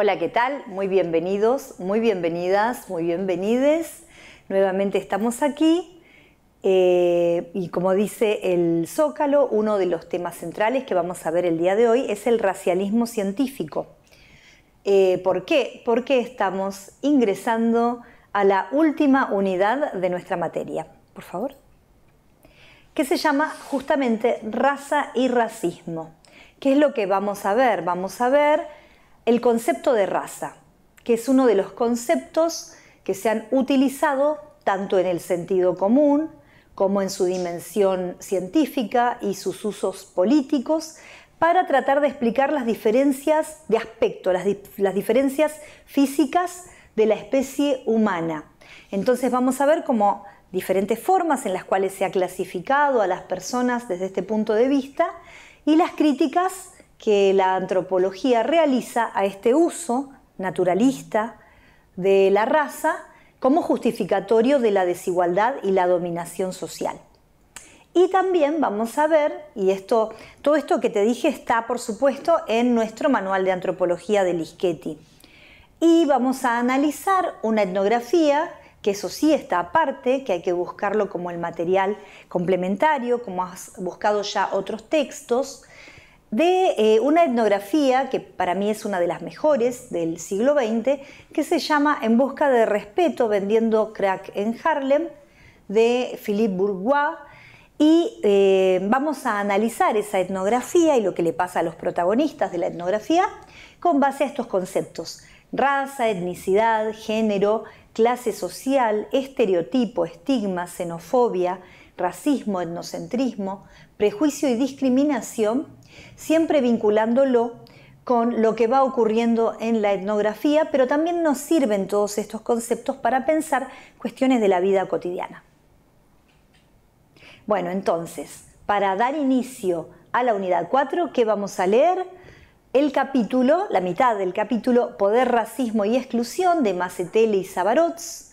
Hola, ¿qué tal? Muy bienvenidos, muy bienvenidas, muy bienvenides. Nuevamente estamos aquí eh, y como dice el Zócalo, uno de los temas centrales que vamos a ver el día de hoy es el racialismo científico. Eh, ¿Por qué? Porque estamos ingresando a la última unidad de nuestra materia. Por favor. Que se llama justamente raza y racismo. ¿Qué es lo que vamos a ver? Vamos a ver el concepto de raza, que es uno de los conceptos que se han utilizado tanto en el sentido común como en su dimensión científica y sus usos políticos para tratar de explicar las diferencias de aspecto, las, diferencias físicas de la especie humana. Entonces vamos a ver cómo diferentes formas en las cuales se ha clasificado a las personas desde este punto de vista y las críticas que la antropología realiza a este uso naturalista de la raza como justificatorio de la desigualdad y la dominación social. Y también vamos a ver, y esto, todo esto que te dije está por supuesto en nuestro manual de antropología de Lischetti. Y vamos a analizar una etnografía, que eso sí está aparte, que hay que buscarlo como el material complementario, como has buscado ya otros textos, de eh, una etnografía que para mí es una de las mejores del siglo XX, que se llama En busca de respeto, vendiendo crack en Harlem, de Philippe Bourgois. Y eh, vamos a analizar esa etnografía y lo que le pasa a los protagonistas de la etnografía con base a estos conceptos. Raza, etnicidad, género, clase social, estereotipo, estigma, xenofobia, racismo, etnocentrismo, prejuicio y discriminación, siempre vinculándolo con lo que va ocurriendo en la etnografía, pero también nos sirven todos estos conceptos para pensar cuestiones de la vida cotidiana. Bueno, entonces, para dar inicio a la unidad 4, ¿qué vamos a leer? El capítulo, la mitad del capítulo, Poder, Racismo y Exclusión de Macetele y Sabarots,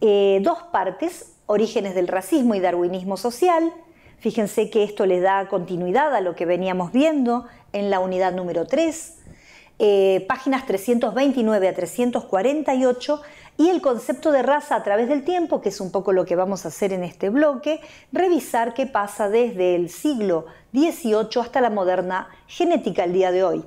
eh, dos partes, Orígenes del racismo y darwinismo social. Fíjense que esto les da continuidad a lo que veníamos viendo en la unidad número 3, eh, páginas 329 a 348, y el concepto de raza a través del tiempo, que es un poco lo que vamos a hacer en este bloque, revisar qué pasa desde el siglo XVIII hasta la moderna genética al día de hoy.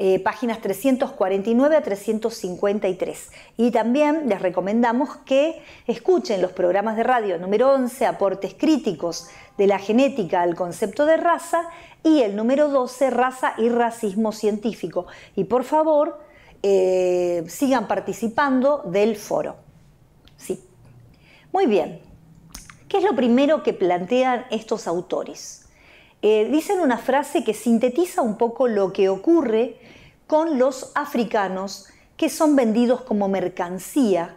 Eh, páginas 349 a 353. Y también les recomendamos que escuchen los programas de radio número 11, Aportes Críticos de la Genética al Concepto de Raza, y el número 12, Raza y Racismo Científico. Y por favor, eh, sigan participando del foro. Sí. Muy bien. ¿Qué es lo primero que plantean estos autores? Eh, dicen una frase que sintetiza un poco lo que ocurre con los africanos que son vendidos como mercancía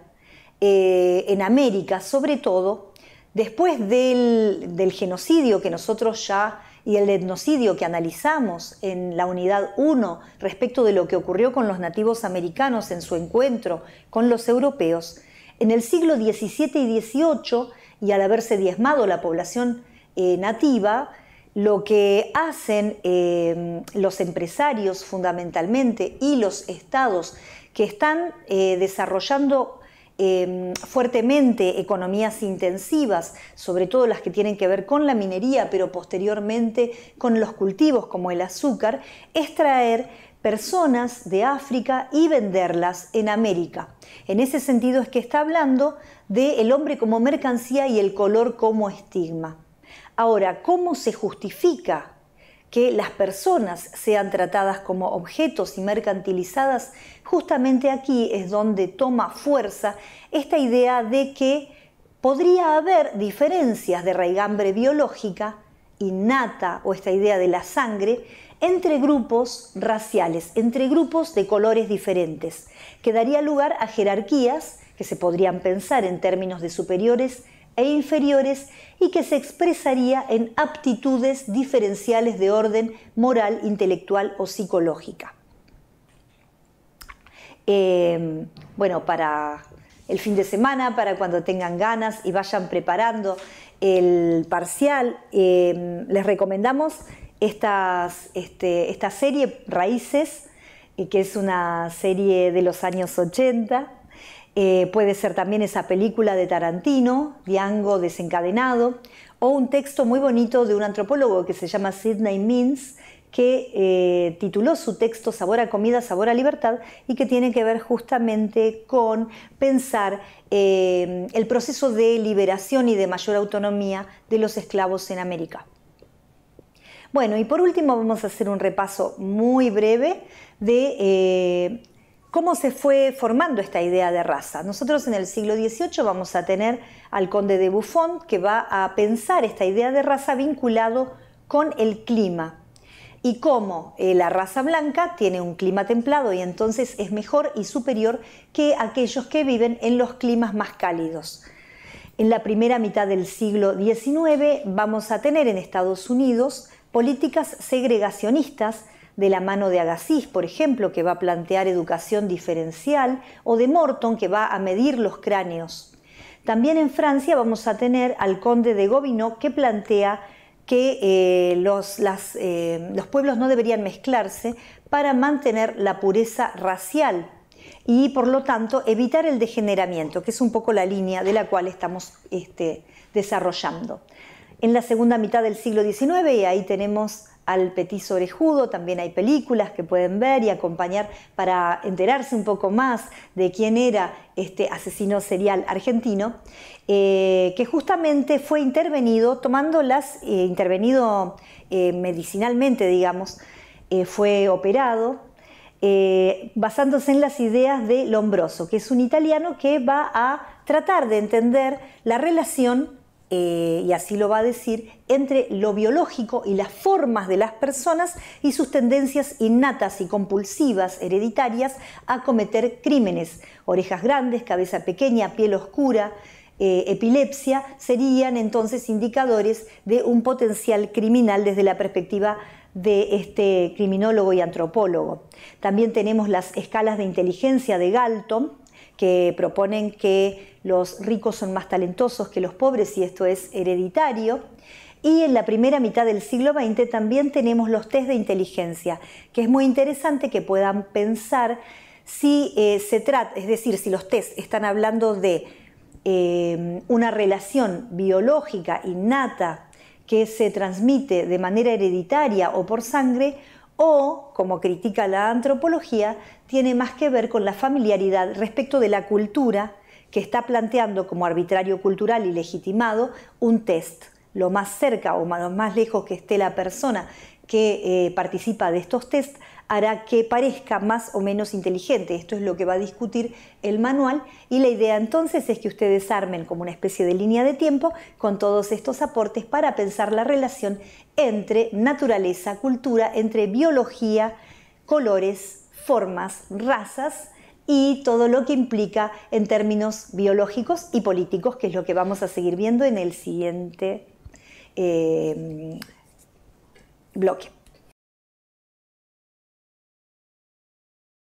eh, en América, sobre todo después del, genocidio que nosotros ya y el etnocidio que analizamos en la unidad 1 respecto de lo que ocurrió con los nativos americanos en su encuentro con los europeos, en el siglo XVII y XVIII, y al haberse diezmado la población eh, nativa, lo que hacen eh, los empresarios fundamentalmente y los estados que están eh, desarrollando eh, fuertemente economías intensivas, sobre todo las que tienen que ver con la minería, pero posteriormente con los cultivos como el azúcar, es traer personas de África y venderlas en América. En ese sentido es que está hablando del hombre como mercancía y el color como estigma. Ahora, ¿cómo se justifica que las personas sean tratadas como objetos y mercantilizadas? Justamente aquí es donde toma fuerza esta idea de que podría haber diferencias de raigambre biológica, innata o esta idea de la sangre, entre grupos raciales, entre grupos de colores diferentes, que daría lugar a jerarquías que se podrían pensar en términos de superiores e inferiores y que se expresaría en aptitudes diferenciales de orden moral, intelectual o psicológica. Em, bueno, para el fin de semana, para cuando tengan ganas y vayan preparando el parcial, em, les recomendamos este, esta serie Raíces, eh, que es una serie de los años 80 eh, puede ser también esa película de Tarantino, Diango desencadenado, o un texto muy bonito de un antropólogo que se llama Sidney Means, que eh, tituló su texto Sabor a comida, sabor a libertad, y que tiene que ver justamente con pensar eh, el proceso de liberación y de mayor autonomía de los esclavos en América. Bueno, y por último vamos a hacer un repaso muy breve de ¿Cómo se fue formando esta idea de raza? Nosotros en el siglo XVIII vamos a tener al conde de Buffon que va a pensar esta idea de raza vinculado con el clima y cómo eh, la raza blanca tiene un clima templado y entonces es mejor y superior que aquellos que viven en los climas más cálidos. En la primera mitad del siglo XIX vamos a tener en Estados Unidos políticas segregacionistas de la mano de Agassiz, por ejemplo, que va a plantear educación diferencial, o de Morton, que va a medir los cráneos. También en Francia vamos a tener al conde de Gobineau, que plantea que eh, los, eh, los pueblos no deberían mezclarse para mantener la pureza racial y por lo tanto evitar el degeneramiento, que es un poco la línea de la cual estamos este, desarrollando. En la segunda mitad del siglo XIX, y ahí tenemos al Petit orejudo, también hay películas que pueden ver y acompañar para enterarse un poco más de quién era este asesino serial argentino, eh, que justamente fue intervenido, tomándolas, eh, intervenido eh, medicinalmente, digamos, fue operado, basándose en las ideas de Lombroso, que es un italiano que va a tratar de entender la relación eh, y así lo va a decir, entre lo biológico y las formas de las personas y sus tendencias innatas y compulsivas hereditarias a cometer crímenes. Orejas grandes, cabeza pequeña, piel oscura, eh, epilepsia serían entonces indicadores de un potencial criminal desde la perspectiva de este criminólogo y antropólogo. También tenemos las escalas de inteligencia de Galton, que proponen que los ricos son más talentosos que los pobres y esto es hereditario. Y en la primera mitad del siglo XX también tenemos los test de inteligencia, que es muy interesante que puedan pensar si eh, se trata, es decir, si los test están hablando de eh, una relación biológica innata que se transmite de manera hereditaria o por sangre, o, como critica la antropología, tiene más que ver con la familiaridad respecto de la cultura que está planteando como arbitrario cultural y legitimado un test. Lo más cerca o lo más lejos que esté la persona que eh, participa de estos test hará que parezca más o menos inteligente. Esto es lo que va a discutir el manual y la idea entonces es que ustedes armen como una especie de línea de tiempo con todos estos aportes para pensar la relación entre naturaleza, cultura, entre biología, colores, formas, razas y todo lo que implica en términos biológicos y políticos, que es lo que vamos a seguir viendo en el siguiente eh, bloque.